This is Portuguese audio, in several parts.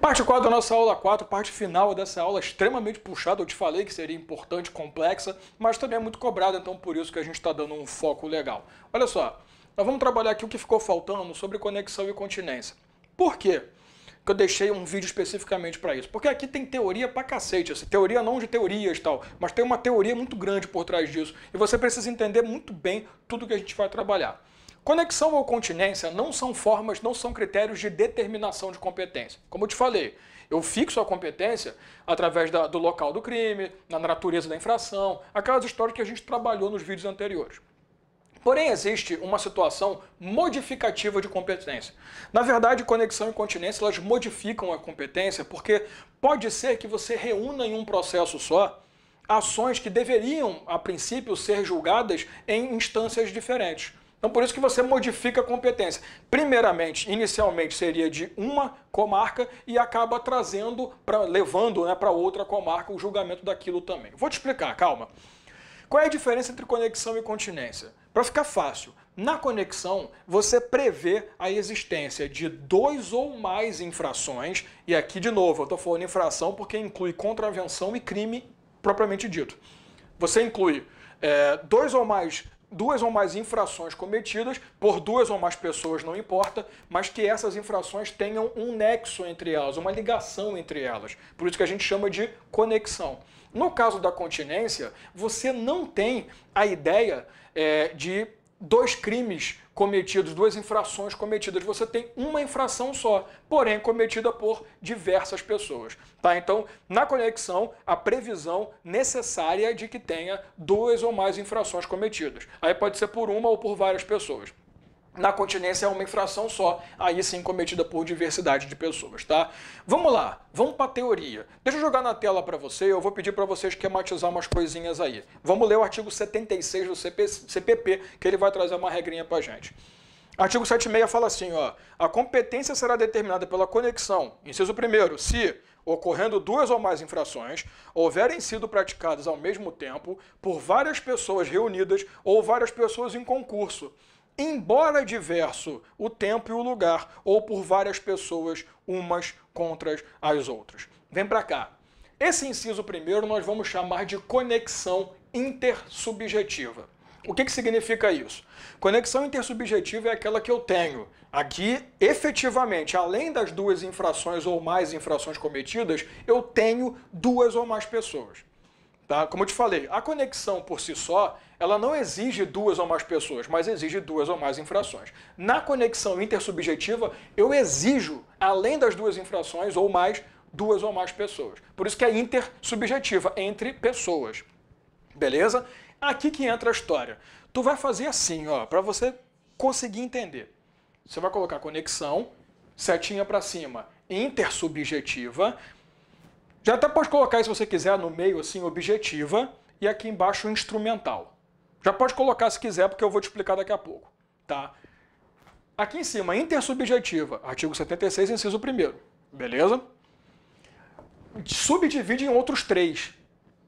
Parte 4 da nossa aula 4, parte final dessa aula extremamente puxada, eu te falei que seria importante, complexa, mas também é muito cobrada, então por isso que a gente está dando um foco legal. Olha só, nós vamos trabalhar aqui o que ficou faltando sobre conexão e continência. Por quê? Que eu deixei um vídeo especificamente para isso. Porque aqui tem teoria pra cacete, assim, teoria não de teorias e tal, mas tem uma teoria muito grande por trás disso, e você precisa entender muito bem tudo que a gente vai trabalhar. Conexão ou continência não são formas, não são critérios de determinação de competência. Como eu te falei, eu fixo a competência através da, do local do crime, na natureza da infração, aquelas histórias que a gente trabalhou nos vídeos anteriores. Porém, existe uma situação modificativa de competência. Na verdade, conexão e continência elas modificam a competência porque pode ser que você reúna em um processo só ações que deveriam, a princípio, ser julgadas em instâncias diferentes. Então, por isso que você modifica a competência. Primeiramente, inicialmente seria de uma comarca e acaba trazendo, pra, levando né, para outra comarca o julgamento daquilo também. Vou te explicar, calma. Qual é a diferença entre conexão e continência? Para ficar fácil, na conexão você prevê a existência de dois ou mais infrações, e aqui de novo eu estou falando infração porque inclui contravenção e crime propriamente dito. Você inclui é, dois ou mais duas ou mais infrações cometidas por duas ou mais pessoas, não importa, mas que essas infrações tenham um nexo entre elas, uma ligação entre elas. Por isso que a gente chama de conexão. No caso da continência, você não tem a ideia é, de dois crimes cometidos, duas infrações cometidas, você tem uma infração só, porém cometida por diversas pessoas. Tá? Então, na conexão, a previsão necessária é de que tenha duas ou mais infrações cometidas. Aí pode ser por uma ou por várias pessoas. Na continência é uma infração só, aí sim cometida por diversidade de pessoas, tá? Vamos lá, vamos para a teoria. Deixa eu jogar na tela para você, eu vou pedir para você esquematizar umas coisinhas aí. Vamos ler o artigo 76 do CP, CPP, que ele vai trazer uma regrinha para gente. Artigo 76 fala assim, ó, a competência será determinada pela conexão, inciso primeiro, se ocorrendo duas ou mais infrações, houverem sido praticadas ao mesmo tempo por várias pessoas reunidas ou várias pessoas em concurso, embora diverso o tempo e o lugar, ou por várias pessoas, umas contra as outras. Vem para cá. Esse inciso primeiro nós vamos chamar de conexão intersubjetiva. O que, que significa isso? Conexão intersubjetiva é aquela que eu tenho aqui, efetivamente, além das duas infrações ou mais infrações cometidas, eu tenho duas ou mais pessoas. Tá? Como eu te falei, a conexão por si só, ela não exige duas ou mais pessoas, mas exige duas ou mais infrações. Na conexão intersubjetiva, eu exijo, além das duas infrações ou mais, duas ou mais pessoas. Por isso que é intersubjetiva, entre pessoas. Beleza? Aqui que entra a história. Tu vai fazer assim, ó, para você conseguir entender. Você vai colocar conexão, setinha para cima, intersubjetiva, já até pode colocar, se você quiser, no meio assim, objetiva, e aqui embaixo instrumental. Já pode colocar se quiser, porque eu vou te explicar daqui a pouco. Tá? Aqui em cima, intersubjetiva, artigo 76, inciso 1 beleza? Subdivide em outros três,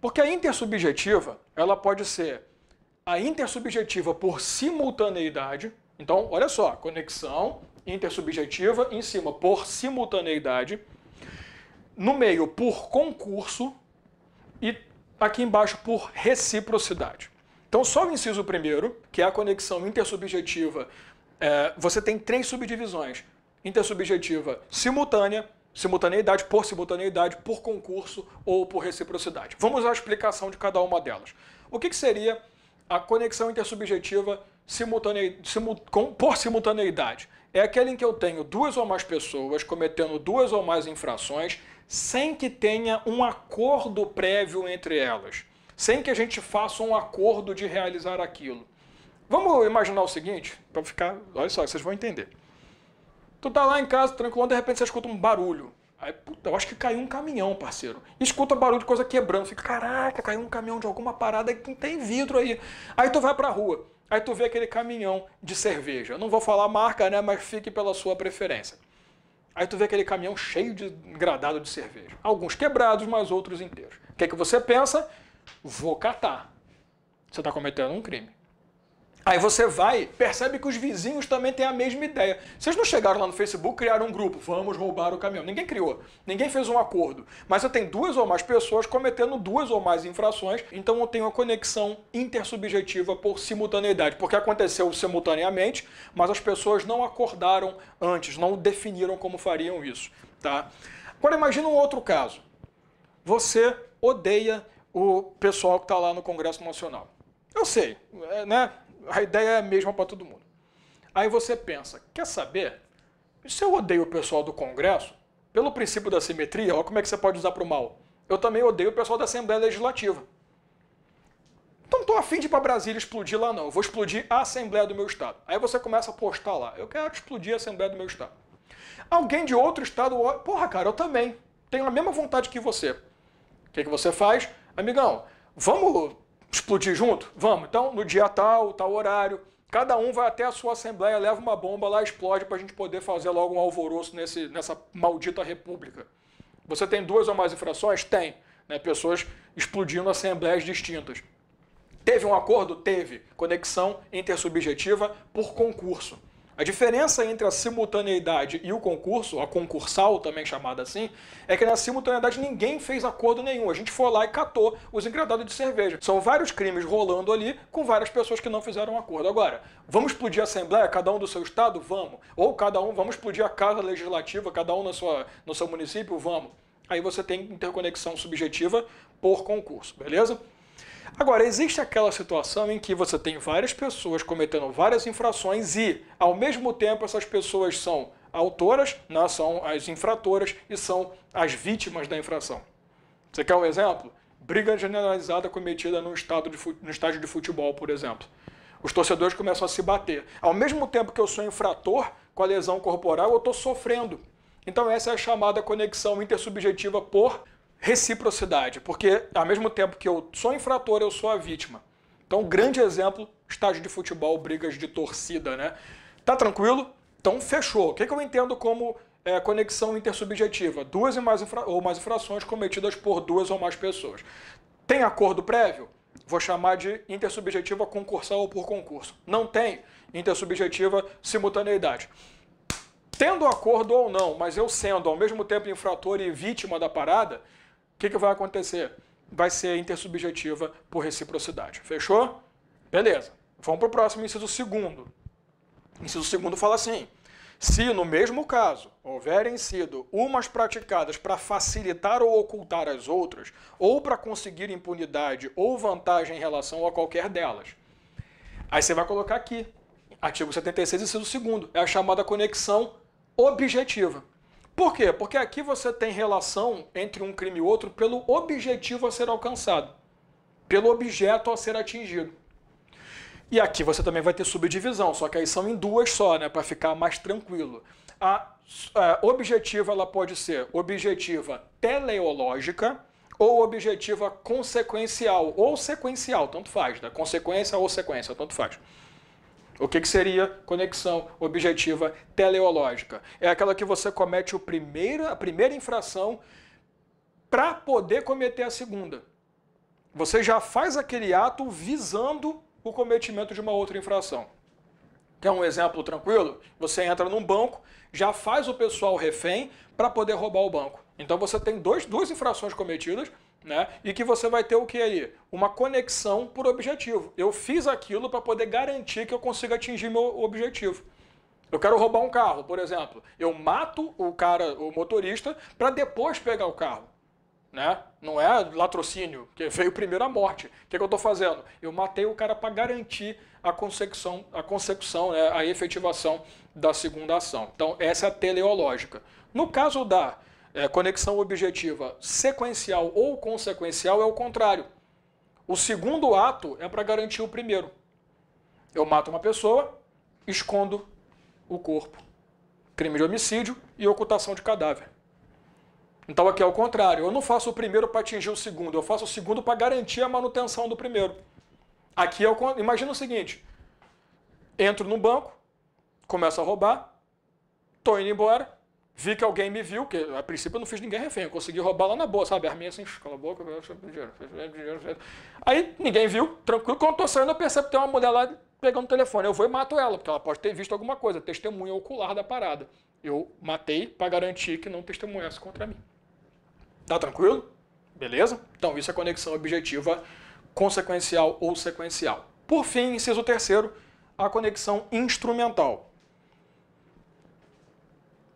porque a intersubjetiva, ela pode ser a intersubjetiva por simultaneidade, então, olha só, conexão intersubjetiva em cima por simultaneidade, no meio por concurso e aqui embaixo por reciprocidade. Então, só o inciso primeiro, que é a conexão intersubjetiva, é, você tem três subdivisões: intersubjetiva simultânea, simultaneidade por simultaneidade, por concurso ou por reciprocidade. Vamos à explicação de cada uma delas. O que, que seria a conexão intersubjetiva simultane... simu... com... por simultaneidade? É aquela em que eu tenho duas ou mais pessoas cometendo duas ou mais infrações sem que tenha um acordo prévio entre elas, sem que a gente faça um acordo de realizar aquilo. Vamos imaginar o seguinte, para ficar, olha só, vocês vão entender. Tu tá lá em casa, tranquilo, de repente você escuta um barulho. Aí, puta, eu acho que caiu um caminhão, parceiro. Escuta barulho de coisa quebrando. Fica, caraca, caiu um caminhão de alguma parada que tem vidro aí. Aí tu vai pra rua. Aí tu vê aquele caminhão de cerveja. Eu não vou falar marca, né? Mas fique pela sua preferência. Aí tu vê aquele caminhão cheio de gradado de cerveja. Alguns quebrados, mas outros inteiros. O que é que você pensa? Vou catar. Você está cometendo um crime. Aí você vai, percebe que os vizinhos também têm a mesma ideia. Vocês não chegaram lá no Facebook, criaram um grupo, vamos roubar o caminhão. Ninguém criou, ninguém fez um acordo. Mas eu tenho duas ou mais pessoas cometendo duas ou mais infrações, então eu tenho uma conexão intersubjetiva por simultaneidade, porque aconteceu simultaneamente, mas as pessoas não acordaram antes, não definiram como fariam isso, tá? Agora imagina um outro caso. Você odeia o pessoal que está lá no Congresso Nacional. Eu sei, é, né? A ideia é a mesma para todo mundo. Aí você pensa, quer saber? Se eu odeio o pessoal do Congresso, pelo princípio da simetria, olha como é que você pode usar para o mal. Eu também odeio o pessoal da Assembleia Legislativa. Então não tô afim de ir para Brasília explodir lá não. Eu vou explodir a Assembleia do meu estado. Aí você começa a postar lá. Eu quero explodir a Assembleia do meu estado. Alguém de outro estado, porra, cara, eu também. Tenho a mesma vontade que você. O que, que você faz? Amigão, vamos explodir junto? Vamos. Então, no dia tal, tal horário, cada um vai até a sua assembleia, leva uma bomba lá, explode para a gente poder fazer logo um alvoroço nesse, nessa maldita república. Você tem duas ou mais infrações? Tem. Né? Pessoas explodindo assembleias distintas. Teve um acordo? Teve. Conexão intersubjetiva por concurso. A diferença entre a simultaneidade e o concurso, a concursal também chamada assim, é que na simultaneidade ninguém fez acordo nenhum. A gente foi lá e catou os engradados de cerveja. São vários crimes rolando ali com várias pessoas que não fizeram acordo. Agora, vamos explodir a Assembleia, cada um do seu estado? Vamos. Ou cada um, vamos explodir a Casa Legislativa, cada um na sua, no seu município? Vamos. Aí você tem interconexão subjetiva por concurso, beleza? Agora, existe aquela situação em que você tem várias pessoas cometendo várias infrações e, ao mesmo tempo, essas pessoas são autoras, né, são as infratoras e são as vítimas da infração. Você quer um exemplo? Briga generalizada cometida no, estado de, no estádio de futebol, por exemplo. Os torcedores começam a se bater. Ao mesmo tempo que eu sou infrator com a lesão corporal, eu estou sofrendo. Então essa é a chamada conexão intersubjetiva por reciprocidade, porque ao mesmo tempo que eu sou infrator, eu sou a vítima. Então, grande exemplo, estágio de futebol, brigas de torcida, né? Tá tranquilo? Então, fechou. O que, é que eu entendo como é, conexão intersubjetiva? Duas mais ou mais infrações cometidas por duas ou mais pessoas. Tem acordo prévio? Vou chamar de intersubjetiva concursal ou por concurso. Não tem intersubjetiva simultaneidade tendo acordo ou não, mas eu sendo ao mesmo tempo infrator e vítima da parada, o que, que vai acontecer? Vai ser intersubjetiva por reciprocidade. Fechou? Beleza. Vamos para o próximo inciso segundo. Inciso segundo fala assim: se no mesmo caso houverem sido umas praticadas para facilitar ou ocultar as outras, ou para conseguir impunidade ou vantagem em relação a qualquer delas. Aí você vai colocar aqui, artigo 76, inciso segundo, é a chamada conexão objetiva. Por quê? Porque aqui você tem relação entre um crime e outro pelo objetivo a ser alcançado, pelo objeto a ser atingido. E aqui você também vai ter subdivisão, só que aí são em duas só, né, para ficar mais tranquilo. A, a, é, objetiva ela pode ser objetiva teleológica ou objetiva consequencial ou sequencial, tanto faz, né? Consequência ou sequência, tanto faz. O que, que seria conexão objetiva teleológica? É aquela que você comete o primeiro, a primeira infração para poder cometer a segunda. Você já faz aquele ato visando o cometimento de uma outra infração. Quer um exemplo tranquilo? Você entra num banco, já faz o pessoal refém para poder roubar o banco. Então você tem dois, duas infrações cometidas né? E que você vai ter o que aí? Uma conexão por objetivo. Eu fiz aquilo para poder garantir que eu consiga atingir meu objetivo. Eu quero roubar um carro, por exemplo. Eu mato o cara, o motorista, para depois pegar o carro. Né? Não é latrocínio, que veio primeiro a morte. O que, é que eu estou fazendo? Eu matei o cara para garantir a consecução, a consecução, né? a efetivação da segunda ação. Então, essa é a teleológica. No caso da é, conexão objetiva sequencial ou consequencial é o contrário. O segundo ato é para garantir o primeiro. Eu mato uma pessoa, escondo o corpo. Crime de homicídio e ocultação de cadáver. Então aqui é o contrário. Eu não faço o primeiro para atingir o segundo, eu faço o segundo para garantir a manutenção do primeiro. Aqui é o imagina o seguinte: entro no banco, começo a roubar, estou indo embora, Vi que alguém me viu, que a princípio eu não fiz ninguém refém, eu consegui roubar lá na boa, sabe? Arminha assim, cala a boca, dinheiro, dinheiro, Aí ninguém viu, tranquilo. Quando estou saindo, eu percebo que tem uma mulher lá pegando o telefone. Eu vou e mato ela, porque ela pode ter visto alguma coisa, testemunha ocular da parada. Eu matei para garantir que não testemunhasse contra mim. Tá tranquilo? Beleza? Então, isso é conexão objetiva consequencial ou sequencial. Por fim, inciso terceiro, a conexão instrumental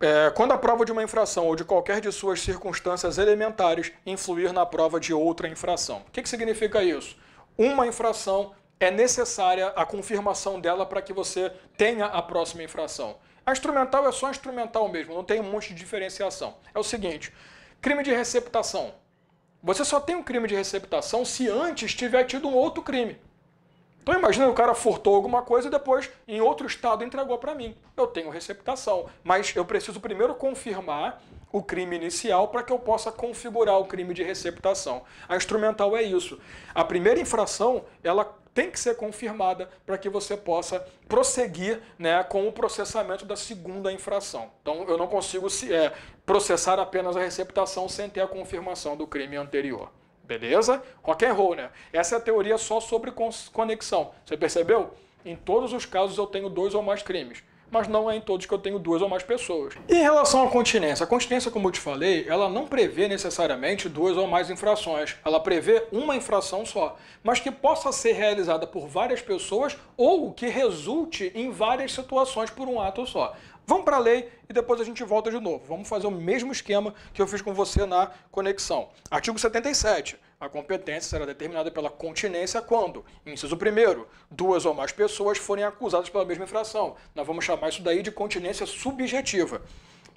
é, quando a prova de uma infração ou de qualquer de suas circunstâncias elementares influir na prova de outra infração. O que, que significa isso? Uma infração é necessária a confirmação dela para que você tenha a próxima infração. A instrumental é só instrumental mesmo, não tem um monte de diferenciação. É o seguinte: crime de receptação. Você só tem um crime de receptação se antes tiver tido um outro crime. Então imagina o cara furtou alguma coisa e depois em outro estado entregou para mim. Eu tenho receptação, mas eu preciso primeiro confirmar o crime inicial para que eu possa configurar o crime de receptação. A instrumental é isso. A primeira infração, ela tem que ser confirmada para que você possa prosseguir né, com o processamento da segunda infração. Então, eu não consigo se, é, processar apenas a receptação sem ter a confirmação do crime anterior. Beleza? Rock and roll, né? Essa é a teoria só sobre conexão. Você percebeu? Em todos os casos eu tenho dois ou mais crimes mas não é em todos que eu tenho duas ou mais pessoas. E em relação à continência, a continência, como eu te falei, ela não prevê necessariamente duas ou mais infrações. Ela prevê uma infração só, mas que possa ser realizada por várias pessoas ou que resulte em várias situações por um ato só. Vamos para a lei e depois a gente volta de novo. Vamos fazer o mesmo esquema que eu fiz com você na conexão. Artigo 77. A competência será determinada pela continência quando, inciso 1, duas ou mais pessoas forem acusadas pela mesma infração. Nós vamos chamar isso daí de continência subjetiva.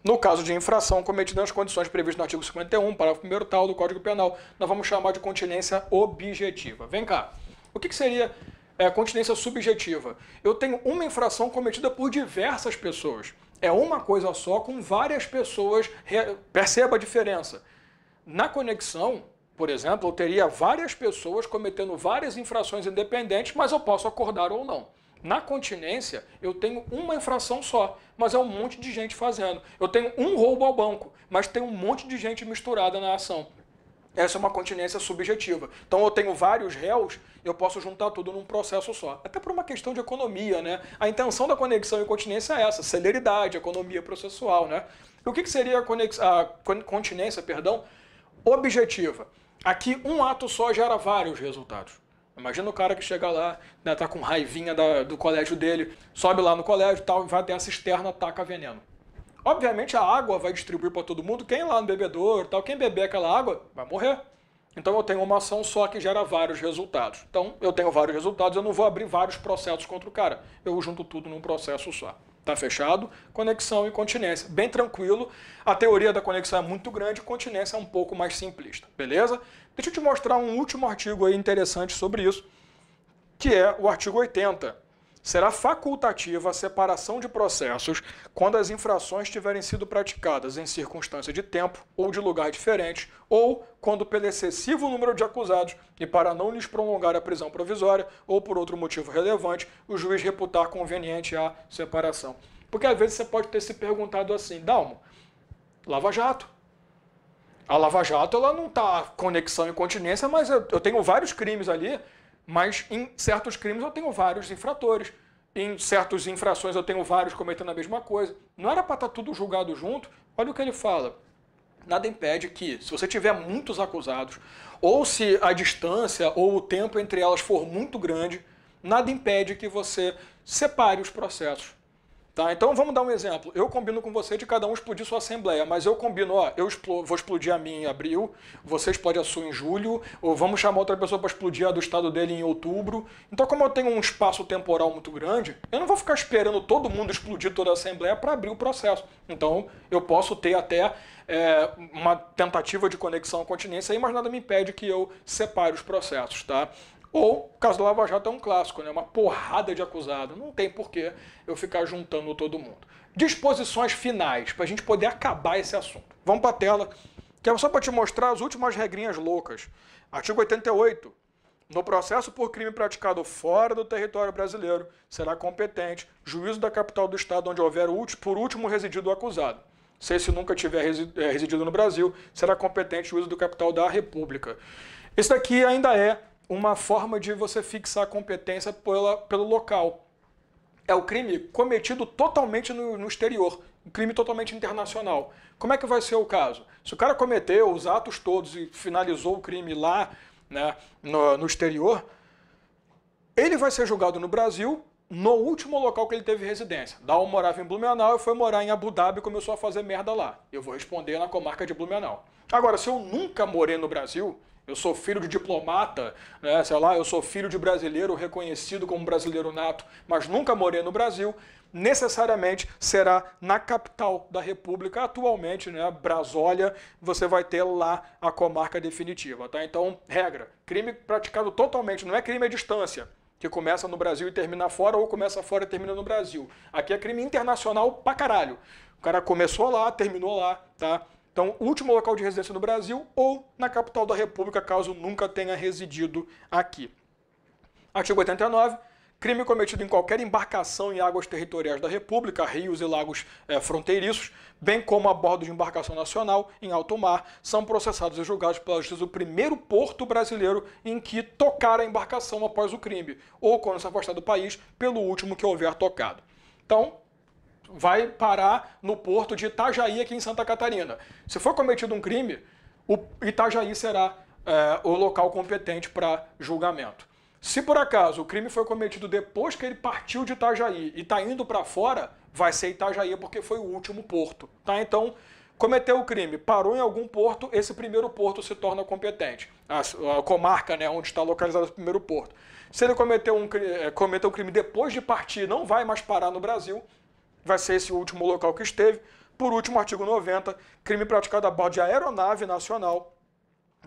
No caso de infração cometida nas condições previstas no artigo 51, parágrafo 1 tal do Código Penal, nós vamos chamar de continência objetiva. Vem cá. O que, que seria é, continência subjetiva? Eu tenho uma infração cometida por diversas pessoas. É uma coisa só com várias pessoas. Perceba a diferença. Na conexão, por exemplo, eu teria várias pessoas cometendo várias infrações independentes, mas eu posso acordar ou não. Na continência, eu tenho uma infração só, mas é um monte de gente fazendo. Eu tenho um roubo ao banco, mas tem um monte de gente misturada na ação. Essa é uma continência subjetiva. Então eu tenho vários réus, eu posso juntar tudo num processo só. Até por uma questão de economia, né? A intenção da conexão e continência é essa, celeridade, economia processual, né? E o que, seria a, conex... a continência, perdão, objetiva? Aqui, um ato só gera vários resultados. Imagina o cara que chega lá, né, tá com raivinha da, do colégio dele, sobe lá no colégio tal, e vai até a cisterna, taca veneno. Obviamente a água vai distribuir para todo mundo, quem lá no bebedouro tal, quem beber aquela água vai morrer. Então eu tenho uma ação só que gera vários resultados. Então eu tenho vários resultados, eu não vou abrir vários processos contra o cara. Eu junto tudo num processo só. Tá fechado? Conexão e continência. Bem tranquilo. A teoria da conexão é muito grande, continência é um pouco mais simplista, beleza? Deixa eu te mostrar um último artigo aí interessante sobre isso, que é o artigo 80 será facultativa a separação de processos quando as infrações tiverem sido praticadas em circunstância de tempo ou de lugar diferente, ou quando pelo excessivo número de acusados e para não lhes prolongar a prisão provisória ou por outro motivo relevante, o juiz reputar conveniente a separação. Porque às vezes você pode ter se perguntado assim, Dalmo, Lava Jato. A Lava Jato ela não está conexão e continência, mas eu, eu tenho vários crimes ali mas em certos crimes eu tenho vários infratores, em certas infrações eu tenho vários cometendo a mesma coisa. Não era para estar tá tudo julgado junto? Olha o que ele fala. Nada impede que, se você tiver muitos acusados, ou se a distância ou o tempo entre elas for muito grande, nada impede que você separe os processos Tá, então vamos dar um exemplo. Eu combino com você de cada um explodir sua assembleia, mas eu combino, ó, eu vou explodir a minha em abril, você explode a sua em julho, ou vamos chamar outra pessoa para explodir a do estado dele em outubro. Então, como eu tenho um espaço temporal muito grande, eu não vou ficar esperando todo mundo explodir toda a assembleia para abrir o processo. Então, eu posso ter até é, uma tentativa de conexão à continência, mas nada me impede que eu separe os processos, tá? Ou o caso do Lava Jato é um clássico, né? uma porrada de acusado. Não tem porquê eu ficar juntando todo mundo. Disposições finais, para a gente poder acabar esse assunto. Vamos para a tela, que é só para te mostrar as últimas regrinhas loucas. Artigo 88. No processo por crime praticado fora do território brasileiro, será competente juízo da capital do Estado onde houver por último residido o acusado. Se esse nunca tiver eh, residido no Brasil, será competente juízo do capital da República. Esse daqui ainda é uma forma de você fixar a competência pela, pelo local. É o crime cometido totalmente no, no exterior, um crime totalmente internacional. Como é que vai ser o caso? Se o cara cometeu os atos todos e finalizou o crime lá, né, no, no exterior, ele vai ser julgado no Brasil no último local que ele teve residência. um morava em Blumenau e foi morar em Abu Dhabi e começou a fazer merda lá. Eu vou responder na comarca de Blumenau. Agora, se eu nunca morei no Brasil, eu sou filho de diplomata, né? sei lá, eu sou filho de brasileiro reconhecido como brasileiro nato, mas nunca morei no Brasil, necessariamente será na capital da República, atualmente, né, Brasólia, você vai ter lá a comarca definitiva, tá? Então, regra, crime praticado totalmente, não é crime à distância, que começa no Brasil e termina fora, ou começa fora e termina no Brasil. Aqui é crime internacional pra caralho. O cara começou lá, terminou lá, tá? Então, último local de residência no Brasil ou na capital da República, caso nunca tenha residido aqui. Artigo 89. Crime cometido em qualquer embarcação em águas territoriais da República, rios e lagos é, fronteiriços, bem como a bordo de embarcação nacional em alto mar, são processados e julgados pela justiça do primeiro porto brasileiro em que tocar a embarcação após o crime, ou quando se afastar do país, pelo último que houver tocado. Então, vai parar no porto de Itajaí, aqui em Santa Catarina. Se for cometido um crime, o Itajaí será é, o local competente para julgamento. Se por acaso o crime foi cometido depois que ele partiu de Itajaí e está indo para fora, vai ser Itajaí porque foi o último porto. Tá? Então, cometeu o crime, parou em algum porto, esse primeiro porto se torna competente. A, a comarca né, onde está localizado o primeiro porto. Se ele cometeu um, eh, cometeu um crime depois de partir, não vai mais parar no Brasil, vai ser esse último local que esteve. Por último, artigo 90, crime praticado a bordo de aeronave nacional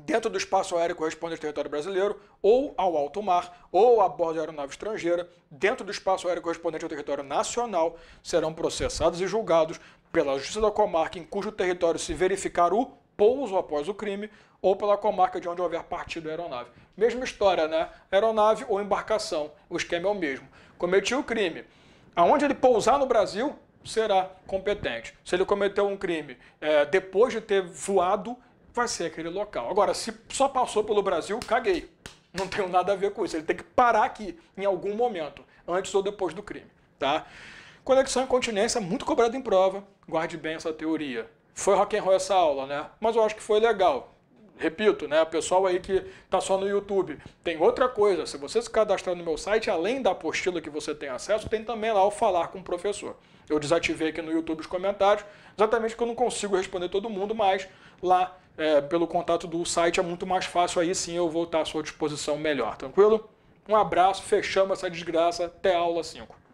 dentro do espaço aéreo correspondente ao território brasileiro, ou ao alto mar, ou a bordo de aeronave estrangeira, dentro do espaço aéreo correspondente ao território nacional, serão processados e julgados pela Justiça da comarca em cujo território se verificar o pouso após o crime, ou pela comarca de onde houver partido a aeronave. Mesma história, né? Aeronave ou embarcação, o esquema é o mesmo. Cometi o crime, aonde ele pousar no Brasil, será competente. Se ele cometeu um crime é, depois de ter voado, vai ser aquele local. Agora, se só passou pelo Brasil, caguei. Não tenho nada a ver com isso. Ele tem que parar aqui em algum momento, antes ou depois do crime. Tá? Conexão e continência, muito cobrado em prova. Guarde bem essa teoria. Foi rock and roll essa aula, né? Mas eu acho que foi legal. Repito, né, o pessoal aí que está só no YouTube, tem outra coisa. Se você se cadastrar no meu site, além da apostila que você tem acesso, tem também lá o falar com o professor. Eu desativei aqui no YouTube os comentários, exatamente porque eu não consigo responder todo mundo, mas lá é, pelo contato do site é muito mais fácil. Aí sim eu vou estar à sua disposição melhor, tranquilo? Um abraço, fechamos essa desgraça. Até aula 5.